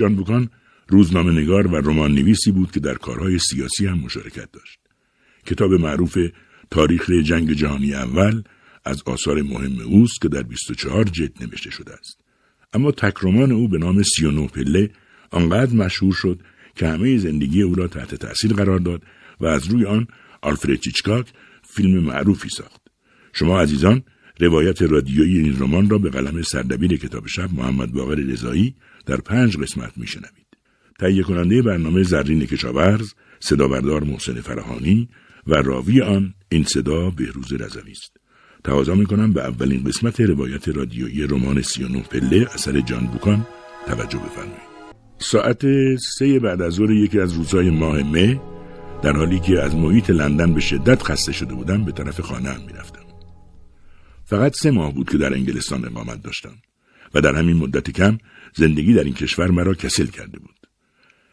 جان بوکان روزنامه نگار و رمان نویسی بود که در کارهای سیاسی هم مشارکت داشت. کتاب معروف تاریخ جنگ جهانی اول از آثار مهم اوست که در 24 جلد نوشته شده است. اما تکرمان او به نام 39 پله آنقدر مشهور شد که همه زندگی او را تحت تأثیر قرار داد و از روی آن آلفرد چیچکاک فیلم معروفی ساخت. شما عزیزان روایت رادیویی این رمان را به قلم سردبیر کتاب شب محمد باقر رضایی در پنج قسمت شنوید تهیه کننده برنامه زرین کشاورز صدابردار محسن فرهانی و راوی آن این صدا بهروز رزوی است تقاضا کنم به اولین قسمت روایت رادیویی رمان 39 پله اثر جان بوکان توجه بفرمایید ساعت سه بعد از ظهر یکی از روزهای ماه مه در حالی که از محیط لندن به شدت خسته شده بودم به طرف خانه هم میرفتم فقط سه ماه بود که در انگلستان اقامت داشتم و در همین مدت کم زندگی در این کشور مرا کسل کرده بود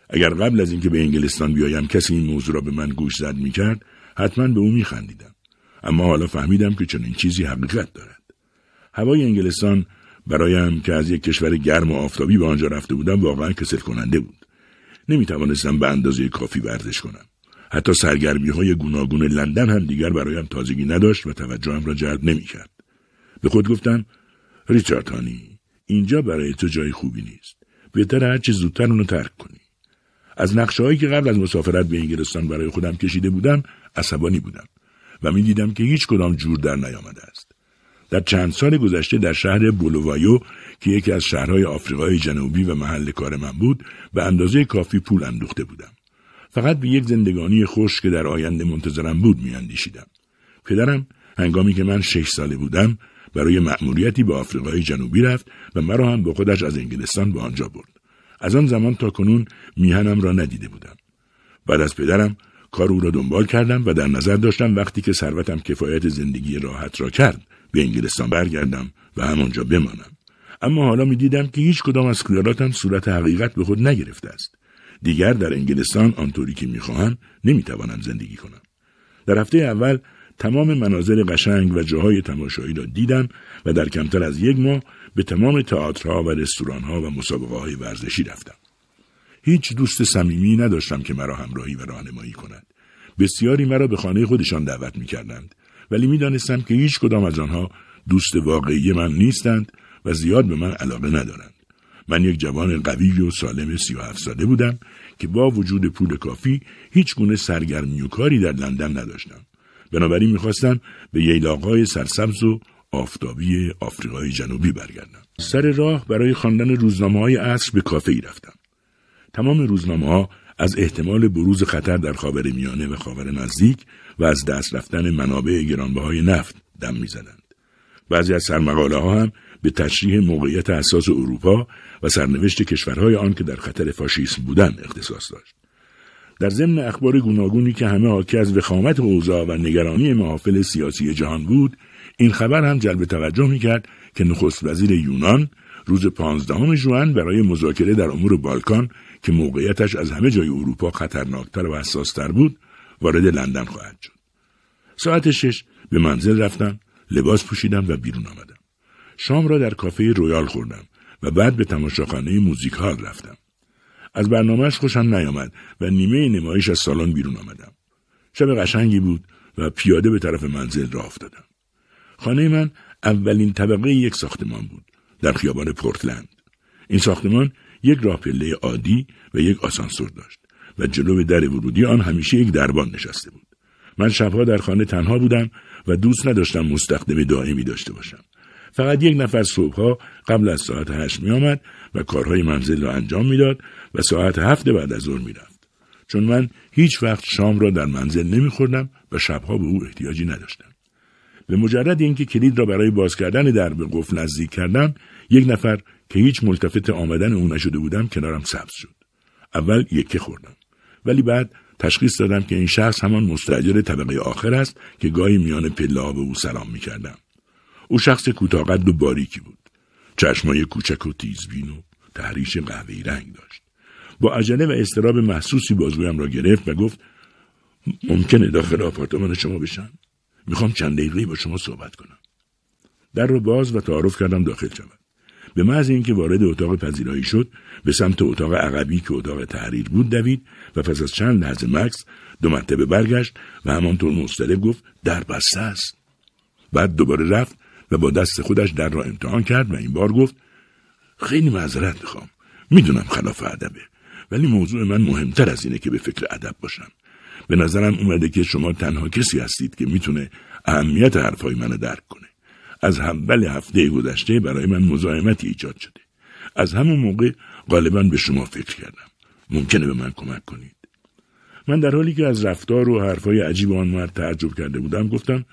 اگر قبل از اینکه به انگلستان بیایم کسی این موضوع را به من گوش زد می کرد حتما به او خندیدم اما حالا فهمیدم که چنین چیزی حقیقت دارد هوای انگلستان برایم که از یک کشور گرم و آفتابی به آنجا رفته بودم واقعا کسل کننده بود نمی توانستم به اندازه کافی ورزش کنم حتی سرگرمی های گوناگون لندن هم دیگر برایم تازگی نداشت و توجهم را جلب نمی کرد. به خود گفتم ریچارد هانی اینجا برای تو جای خوبی نیست بهتر چه زودتر اونو ترک کنی از نقشه هایی که قبل از مسافرت به انگلستان برای خودم کشیده بودم عصبانی بودم و میدیدم که هیچ کدام جور در نیامده است در چند سال گذشته در شهر بولووایو که یکی از شهرهای آفریقای جنوبی و محل کار من بود به اندازه کافی پول اندوخته بودم فقط به یک زندگانی خوش که در آینده منتظرم بود میاندیشیدم پدرم هنگامی که من شش ساله بودم برای مأموریتی به آفریقای جنوبی رفت و مرا هم با خودش از انگلستان به آنجا برد از آن زمان تا کنون میهنم را ندیده بودم بعد از پدرم کار او را دنبال کردم و در نظر داشتم وقتی که ثروتم کفایت زندگی راحت را کرد به انگلستان برگردم و همانجا بمانم اما حالا میدیدم که هیچ کدام از خیالاتم صورت حقیقت به خود نگرفته است دیگر در انگلستان آنطوری که میخواهم نمیتوانم زندگی کنم در هفته اول تمام مناظر قشنگ و جاهای تماشایی را دیدم و در کمتر از یک ماه به تمام تئاترها و رستورانها و مسابقه های ورزشی رفتم. هیچ دوست صمیمی نداشتم که مرا همراهی و راهنمایی کند. بسیاری مرا به خانه خودشان دعوت می ولی میدانستم که هیچ کدام از آنها دوست واقعی من نیستند و زیاد به من علاقه ندارند. من یک جوان قوی و سالم سی و هفت ساله بودم که با وجود پول کافی هیچ گونه سرگرمی و کاری در لندن نداشتم. بنابراین میخواستم به ییلاقهای سرسبز و آفتابی آفریقای جنوبی برگردم سر راه برای خواندن روزنامه های عصر به کافه ای رفتم تمام روزنامه ها از احتمال بروز خطر در خاور میانه و خاور نزدیک و از دست رفتن منابع های نفت دم میزدند بعضی از سرمقاله ها هم به تشریح موقعیت اساس اروپا و سرنوشت کشورهای آن که در خطر فاشیسم بودند اختصاص داشت در ضمن اخبار گوناگونی که همه حاکی از وخامت اوضاع و نگرانی محافل سیاسی جهان بود این خبر هم جلب توجه میکرد که نخست وزیر یونان روز پانزدهم ژوئن برای مذاکره در امور بالکان که موقعیتش از همه جای اروپا خطرناکتر و حساستر بود وارد لندن خواهد شد ساعت شش به منزل رفتم لباس پوشیدم و بیرون آمدم شام را در کافه رویال خوردم و بعد به تماشاخانه موزیک رفتم از برنامهش خوشم نیامد و نیمه نمایش از سالن بیرون آمدم. شب قشنگی بود و پیاده به طرف منزل راه افتادم. خانه من اولین طبقه یک ساختمان بود در خیابان پورتلند. این ساختمان یک راه پله عادی و یک آسانسور داشت و جلو در ورودی آن همیشه یک دربان نشسته بود. من شبها در خانه تنها بودم و دوست نداشتم مستخدم دائمی داشته باشم. فقط یک نفر صبحها قبل از ساعت هشت آمد و کارهای منزل را انجام میداد و ساعت هفت بعد از ظهر میرفت چون من هیچ وقت شام را در منزل نمیخوردم و شبها به او احتیاجی نداشتم به مجرد اینکه کلید را برای باز کردن در به قفل نزدیک کردم یک نفر که هیچ ملتفت آمدن او نشده بودم کنارم سبز شد اول یکه خوردم ولی بعد تشخیص دادم که این شخص همان مستجر طبقه آخر است که گاهی میان پله به او سلام میکردم او شخص کوتاقد و باریکی بود چشمای کوچک و تیزبین و تحریش قهوهای رنگ داشت با عجله و استراب محسوسی بازویم را گرفت و گفت ممکنه داخل آپارتمان شما بشن؟ میخوام چند دقیقه با شما صحبت کنم در رو باز و تعارف کردم داخل شود به محض اینکه وارد اتاق پذیرایی شد به سمت اتاق عقبی که اتاق تحریر بود دوید و پس از چند لحظه مکس دو مرتبه برگشت و همانطور مستلب گفت در بسته است بعد دوباره رفت و با دست خودش در را امتحان کرد و این بار گفت خیلی معذرت میخوام میدونم خلاف ادبه ولی موضوع من مهمتر از اینه که به فکر ادب باشم به نظرم اومده که شما تنها کسی هستید که میتونه اهمیت حرفای منو درک کنه از اول هفته گذشته برای من مزاحمتی ایجاد شده از همون موقع غالبا به شما فکر کردم ممکنه به من کمک کنید من در حالی که از رفتار و حرفهای عجیب آن مرد تعجب کرده بودم گفتم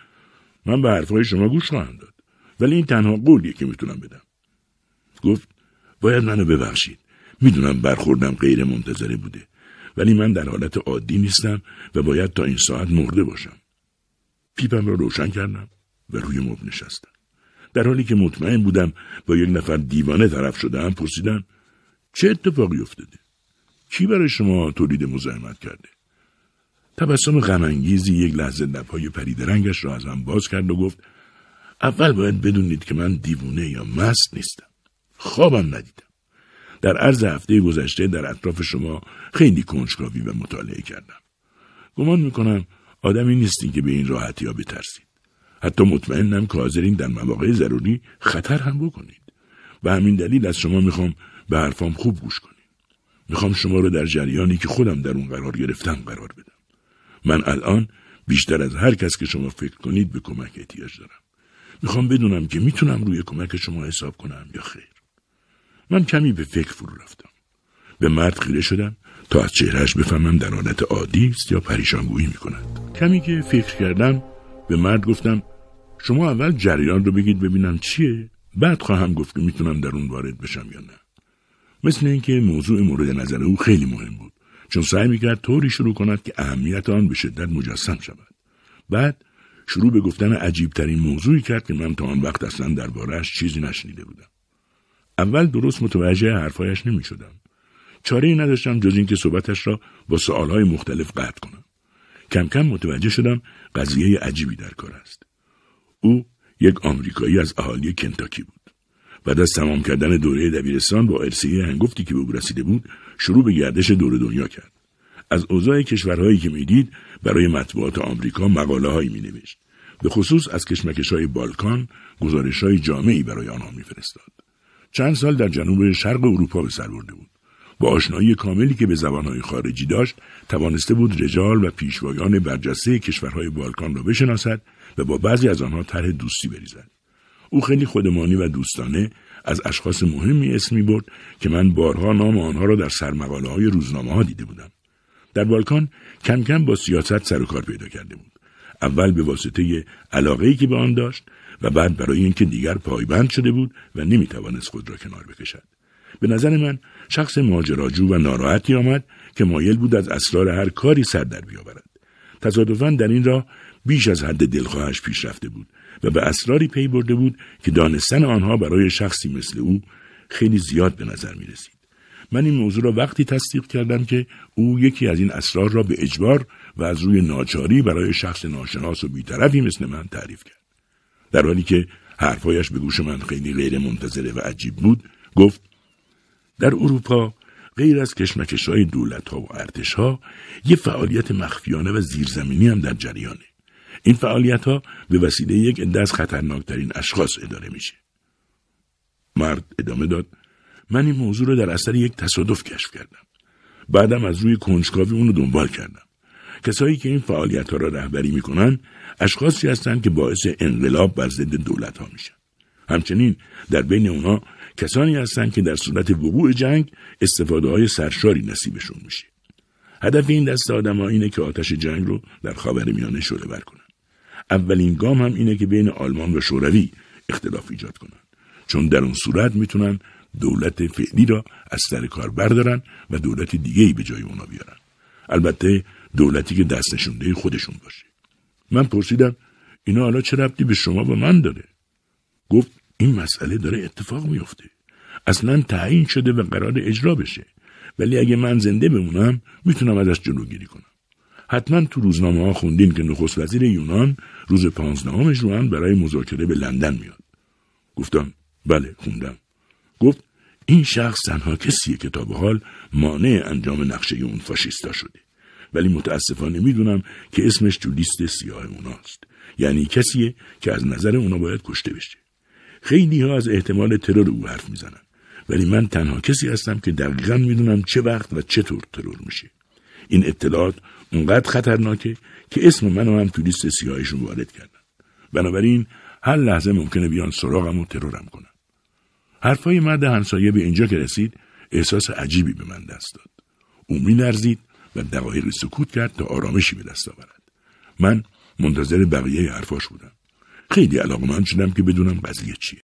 من به حرفهای شما گوش خواهم داد ولی این تنها قولیه که میتونم بدم گفت باید منو ببخشید میدونم برخوردم غیر منتظره بوده ولی من در حالت عادی نیستم و باید تا این ساعت مرده باشم پیپم را روشن کردم و روی مب نشستم در حالی که مطمئن بودم با یک نفر دیوانه طرف شده پرسیدم چه اتفاقی افتاده کی برای شما تولید مزاحمت کرده تبسم غمانگیزی یک لحظه لبهای پریدرنگش را از هم باز کرد و گفت اول باید بدونید که من دیوونه یا مست نیستم خوابم ندیدم در عرض هفته گذشته در اطراف شما خیلی کنجکاوی و مطالعه کردم گمان میکنم آدمی نیستین که به این راحتی ها بترسید حتی مطمئنم که حاضرین در مواقع ضروری خطر هم بکنید و همین دلیل از شما میخوام به حرفام خوب گوش کنید میخوام شما رو در جریانی که خودم در اون قرار گرفتم قرار بدم من الان بیشتر از هر کس که شما فکر کنید به کمک احتیاج دارم میخوام بدونم که میتونم روی کمک شما حساب کنم یا خیر من کمی به فکر فرو رفتم به مرد خیره شدم تا از چهرهش بفهمم در حالت عادی است یا پریشانگویی میکند کمی که فکر کردم به مرد گفتم شما اول جریان رو بگید ببینم چیه بعد خواهم گفت که میتونم در اون وارد بشم یا نه مثل اینکه موضوع مورد نظر او خیلی مهم بود چون سعی میکرد طوری شروع کند که اهمیت آن به شدت مجسم شود بعد شروع به گفتن عجیب ترین موضوعی کرد که من تا آن وقت اصلا دربارهش چیزی نشنیده بودم اول درست متوجه حرفایش نمی شدم. چاره ای نداشتم جز اینکه صحبتش را با سوالهای مختلف قطع کنم. کم کم متوجه شدم قضیه عجیبی در کار است. او یک آمریکایی از اهالی کنتاکی بود. بعد از تمام کردن دوره دبیرستان با ارسیه هنگفتی که به او رسیده بود شروع به گردش دور دنیا کرد. از اوضاع کشورهایی که میدید برای مطبوعات آمریکا مقاله هایی می نوشت. به خصوص از کشمکش های بالکان گزارش های جامعی برای آنها میفرستاد. چند سال در جنوب شرق اروپا به سر برده بود. با آشنایی کاملی که به زبانهای خارجی داشت توانسته بود رجال و پیشوایان برجسته کشورهای بالکان را بشناسد و با بعضی از آنها طرح دوستی بریزد او خیلی خودمانی و دوستانه از اشخاص مهمی اسمی برد که من بارها نام آنها را در سرمقاله های روزنامه ها دیده بودم در بالکان کم کم با سیاست سر و کار پیدا کرده بود اول به واسطه علاقه که به آن داشت و بعد برای اینکه دیگر پایبند شده بود و نمیتوانست خود را کنار بکشد به نظر من شخص ماجراجو و ناراحتی آمد که مایل بود از اسرار هر کاری سر در بیاورد تصادفا در این را بیش از حد دلخواهش پیش رفته بود و به اسراری پی برده بود که دانستن آنها برای شخصی مثل او خیلی زیاد به نظر می رسید. من این موضوع را وقتی تصدیق کردم که او یکی از این اسرار را به اجبار و از روی ناچاری برای شخص ناشناس و بیطرفی مثل من تعریف کرد در حالی که حرفهایش به گوش من خیلی غیر منتظره و عجیب بود گفت در اروپا غیر از کشمکش های دولت ها و ارتش ها یه فعالیت مخفیانه و زیرزمینی هم در جریانه این فعالیت ها به وسیله یک عده از خطرناکترین اشخاص اداره میشه مرد ادامه داد من این موضوع رو در اثر یک تصادف کشف کردم بعدم از روی کنجکاوی اون رو دنبال کردم کسایی که این فعالیت ها را رهبری میکنن اشخاصی هستند که باعث انقلاب بر ضد دولت ها میشن همچنین در بین اونها کسانی هستند که در صورت وقوع جنگ استفاده های سرشاری نصیبشون میشه هدف این دست آدم ها اینه که آتش جنگ رو در خاور میانه شده بر کنن اولین گام هم اینه که بین آلمان و شوروی اختلاف ایجاد کنن چون در اون صورت میتونن دولت فعلی را از سر کار بردارن و دولت دیگه ای به جای اونا بیارن البته دولتی که دست نشونده خودشون باشه من پرسیدم اینا حالا چه ربطی به شما و من داره گفت این مسئله داره اتفاق میفته اصلا تعیین شده و قرار اجرا بشه ولی اگه من زنده بمونم میتونم ازش جلوگیری کنم حتما تو روزنامه ها خوندین که نخست وزیر یونان روز پانزدهم ژوئن برای مذاکره به لندن میاد گفتم بله خوندم گفت این شخص تنها کسیه که تا به حال مانع انجام نقشه اون فاشیستا شده ولی متاسفانه میدونم که اسمش تو لیست سیاه اوناست یعنی کسیه که از نظر اونا باید کشته بشه خیلی ها از احتمال ترور او حرف میزنن ولی من تنها کسی هستم که دقیقا میدونم چه وقت و چطور ترور میشه این اطلاعات اونقدر خطرناکه که اسم منو هم تو لیست سیاهشون وارد کردن بنابراین هر لحظه ممکنه بیان سراغم و ترورم کنن حرفای مرد همسایه به اینجا که رسید احساس عجیبی به من دست داد او نرزید و دقایقی سکوت کرد تا آرامشی به دست آورد من منتظر بقیه حرفاش بودم خیلی علاقمند شدم که بدونم قضیه چیه